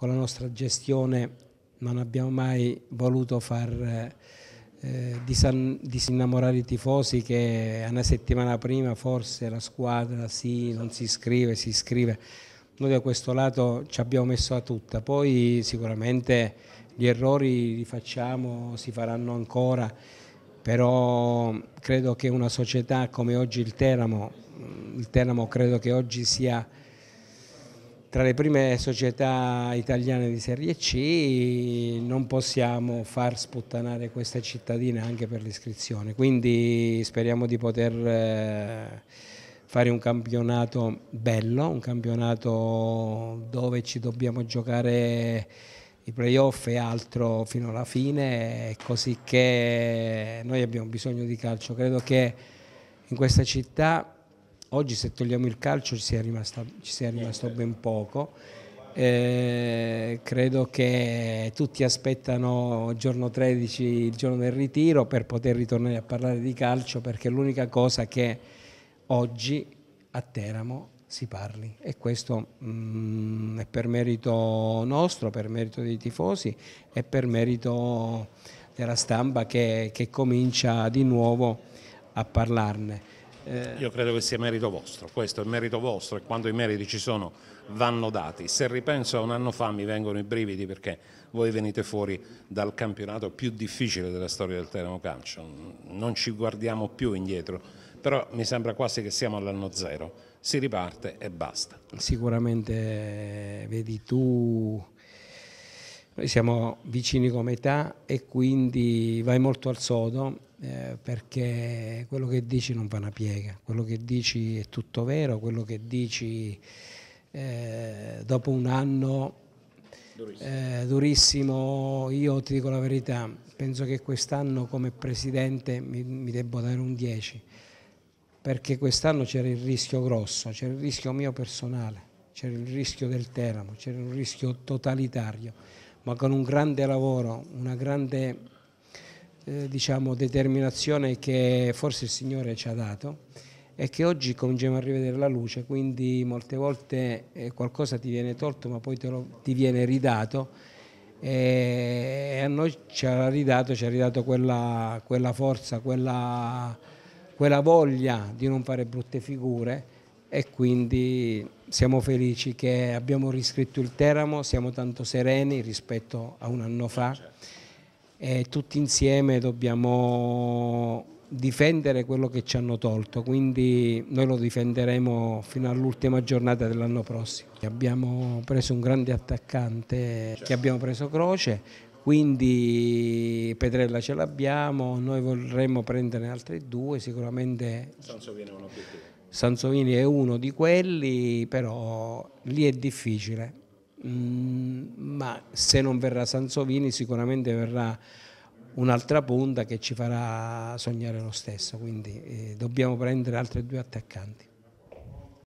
con la nostra gestione non abbiamo mai voluto far eh, disinnamorare i tifosi che una settimana prima forse la squadra sì, non si iscrive, si iscrive. Noi da questo lato ci abbiamo messo a tutta, poi sicuramente gli errori li facciamo, si faranno ancora, però credo che una società come oggi il Teramo, il Teramo credo che oggi sia tra le prime società italiane di Serie C, non possiamo far sputtanare questa cittadina anche per l'iscrizione, quindi speriamo di poter eh, fare un campionato bello, un campionato dove ci dobbiamo giocare i playoff e altro fino alla fine, così che noi abbiamo bisogno di calcio, credo che in questa città Oggi se togliamo il calcio ci sia rimasto, ci sia rimasto ben poco. Eh, credo che tutti aspettano il giorno 13, il giorno del ritiro, per poter ritornare a parlare di calcio, perché è l'unica cosa che oggi a Teramo si parli e questo mh, mm, è per merito nostro, per merito dei tifosi e per merito della stampa che, che comincia di nuovo a parlarne. Eh... Io credo che sia merito vostro, questo è merito vostro e quando i meriti ci sono vanno dati. Se ripenso a un anno fa mi vengono i brividi perché voi venite fuori dal campionato più difficile della storia del Teramo Calcio, non ci guardiamo più indietro, però mi sembra quasi che siamo all'anno zero, si riparte e basta. Sicuramente vedi tu... Noi siamo vicini come età e quindi vai molto al sodo eh, perché quello che dici non va una piega, quello che dici è tutto vero, quello che dici eh, dopo un anno durissimo. Eh, durissimo. io ti dico la verità, penso che quest'anno come presidente mi, mi debbo dare un 10, perché quest'anno c'era il rischio grosso, c'era il rischio mio personale, c'era il rischio del Teramo, c'era un rischio totalitario, ma con un grande lavoro, una grande eh, diciamo, determinazione che forse il Signore ci ha dato e che oggi cominciamo a rivedere la luce, quindi molte volte eh, qualcosa ti viene tolto ma poi lo, ti viene ridato e a noi ci ha ridato, ci ha ridato quella, quella forza, quella, quella voglia di non fare brutte figure e quindi siamo felici che abbiamo riscritto il Teramo, siamo tanto sereni rispetto a un anno fa. Certo e tutti insieme dobbiamo difendere quello che ci hanno tolto, quindi noi lo difenderemo fino all'ultima giornata dell'anno prossimo. Abbiamo preso un grande attaccante certo. che abbiamo preso Croce, quindi Petrella ce l'abbiamo, noi vorremmo prendere altri due, sicuramente Sansovini è Sansovini è uno di quelli, però lì è difficile. Mm ma se non verrà Sansovini sicuramente verrà un'altra punta che ci farà sognare lo stesso, quindi eh, dobbiamo prendere altri due attaccanti.